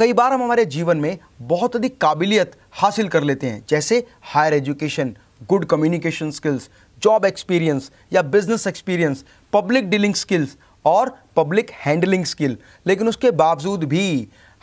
कई बार हम हमारे जीवन में बहुत अधिक काबिलियत हासिल कर लेते हैं जैसे higher education good communication skills job experience या business experience public dealing skills और पब्लिक हैंडलिंग स्किल लेकिन उसके बावजूद भी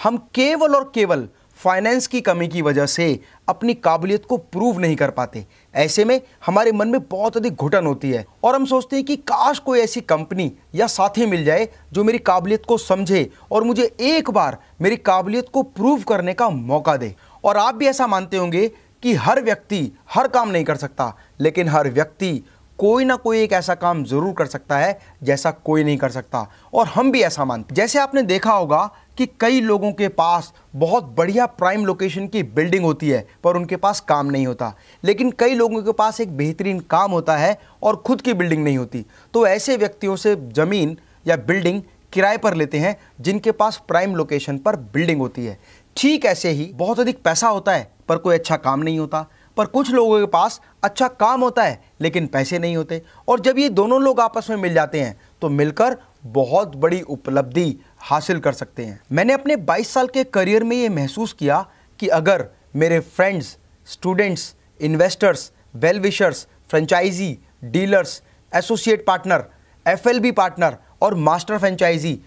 हम केवल और केवल फाइनेंस की कमी की वजह से अपनी काबिलियत को प्रूव नहीं कर पाते ऐसे में हमारे मन में बहुत अधिक घुटन होती है और हम सोचते हैं कि काश कोई ऐसी कंपनी या साथी मिल जाए जो मेरी काबिलियत को समझे और मुझे एक बार मेरी काबिलियत को प्रूव करने का मौका दे और आप भी ऐसा मानते होंगे कि हर व्यक्ति हर काम नहीं कर सकता लेकिन हर व्यक्ति कोई ना कोई एक ऐसा काम ज़रूर कर सकता है जैसा कोई नहीं कर सकता और हम भी ऐसा मानते जैसे आपने देखा होगा कि कई लोगों के पास बहुत बढ़िया प्राइम लोकेशन की बिल्डिंग होती है पर उनके पास काम नहीं होता लेकिन कई लोगों के पास एक बेहतरीन काम होता है और खुद की बिल्डिंग नहीं होती तो ऐसे व्यक्तियों से ज़मीन या बिल्डिंग किराए पर लेते हैं जिनके पास प्राइम लोकेशन पर बिल्डिंग होती है ठीक ऐसे ही बहुत अधिक पैसा होता है पर कोई अच्छा काम नहीं होता पर कुछ लोगों के पास अच्छा काम होता है लेकिन पैसे नहीं होते और जब ये दोनों लोग आपस में मिल जाते हैं तो मिलकर बहुत बड़ी उपलब्धि हासिल कर सकते हैं मैंने अपने 22 साल के करियर में ये महसूस किया कि अगर मेरे friends students investors well wishers franchisee dealers associate partner FLB partner और मास्टर फ्रेंचाइजी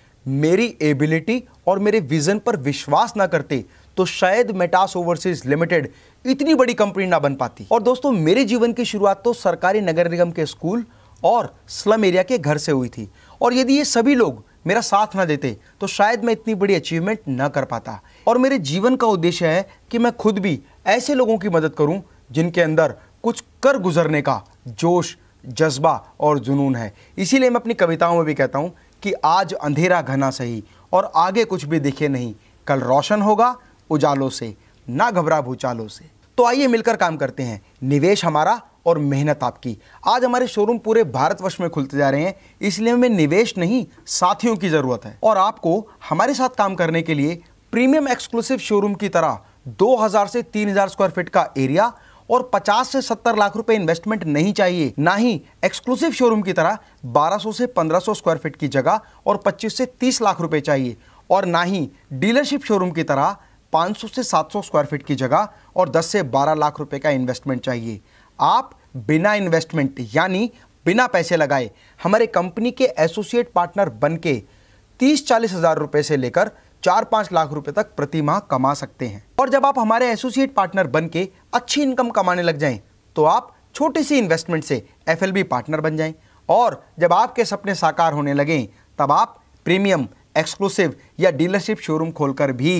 मेरी एबिलिटी और मेरे विज़न पर विश्वास ना करते तो शायद मेटास ओवरसीज लिमिटेड इतनी बड़ी कंपनी ना बन पाती और दोस्तों मेरे जीवन की शुरुआत तो सरकारी नगर निगम के स्कूल और स्लम एरिया के घर से हुई थी और यदि ये सभी लोग मेरा साथ ना देते तो शायद मैं इतनी बड़ी अचीवमेंट ना कर पाता और मेरे जीवन का उद्देश्य है कि मैं खुद भी ऐसे लोगों की मदद करूं जिनके अंदर कुछ कर गुजरने का जोश जज्बा और जुनून है इसीलिए मैं अपनी कविताओं में भी कहता हूँ कि आज अंधेरा घना सही और आगे कुछ भी दिखे नहीं कल रोशन होगा उजालों से ना घबरा भूचालों से तो आइए मिलकर काम करते हैं निवेश हमारा और मेहनत आपकी आज हमारे शोरूम पूरे भारतवर्ष में खुलते जा रहे हैं इसलिए हमें निवेश नहीं साथियों की ज़रूरत है और आपको हमारे साथ काम करने के लिए प्रीमियम एक्सक्लूसिव शोरूम की तरह 2000 से 3000 स्क्वायर फीट का एरिया और 50 से 70 लाख रुपए इन्वेस्टमेंट नहीं चाहिए ना ही एक्सक्लूसिव शोरूम की तरह 1200 से 1500 स्क्वायर फीट की जगह और 25 से 30 लाख रुपए चाहिए और ना ही डीलरशिप शोरूम की तरह 500 से 700 स्क्वायर फीट की जगह और 10 से 12 लाख रुपए का इन्वेस्टमेंट चाहिए आप बिना इन्वेस्टमेंट यानी बिना पैसे लगाए हमारे कंपनी के एसोसिएट पार्टनर बन के तीस चालीस हज़ार रुपये से लेकर चार पाँच लाख रुपए तक प्रति माह कमा सकते हैं और जब आप हमारे एसोसिएट पार्टनर बन के अच्छी इनकम कमाने लग जाएं तो आप छोटी सी इन्वेस्टमेंट से एफ पार्टनर बन जाएं और जब आपके सपने साकार होने लगें तब आप प्रीमियम एक्सक्लूसिव या डीलरशिप शोरूम खोलकर भी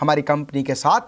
हमारी कंपनी के साथ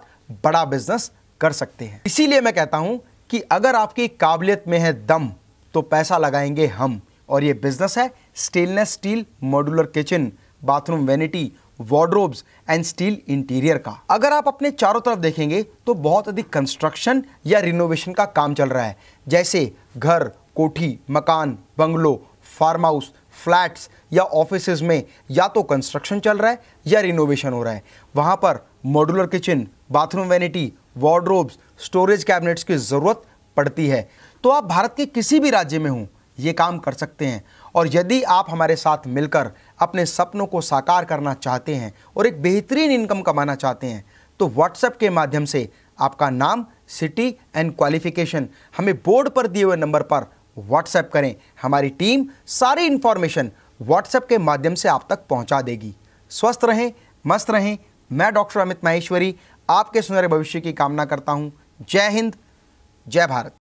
बड़ा बिजनेस कर सकते हैं इसीलिए मैं कहता हूं कि अगर आपकी काबिलियत में है दम तो पैसा लगाएंगे हम और ये बिजनेस है stainless steel modular kitchen bathroom vanity wardrobes and steel interior का अगर आप अपने चारों तरफ देखेंगे तो बहुत अधिक कंस्ट्रक्शन या रिनोवेशन का काम चल रहा है जैसे घर कोठी मकान बंगलो फार्म हाउस फ्लैट्स या ऑफिस में या तो कंस्ट्रक्शन चल रहा है या रिनोवेशन हो रहा है वहाँ पर modular kitchen bathroom vanity wardrobes storage cabinets की ज़रूरत पड़ती है तो आप भारत के किसी भी राज्य में हों ये काम कर सकते हैं और यदि आप हमारे साथ मिलकर अपने सपनों को साकार करना चाहते हैं और एक बेहतरीन इनकम कमाना चाहते हैं तो व्हाट्सएप के माध्यम से आपका नाम सिटी एंड क्वालिफिकेशन हमें बोर्ड पर दिए हुए नंबर पर व्हाट्सएप करें हमारी टीम सारी इन्फॉर्मेशन व्हाट्सएप के माध्यम से आप तक पहुंचा देगी स्वस्थ रहें मस्त रहें मैं डॉक्टर अमित माहेश्वरी आपके सुनहरे भविष्य की कामना करता हूं जय हिंद जय भारत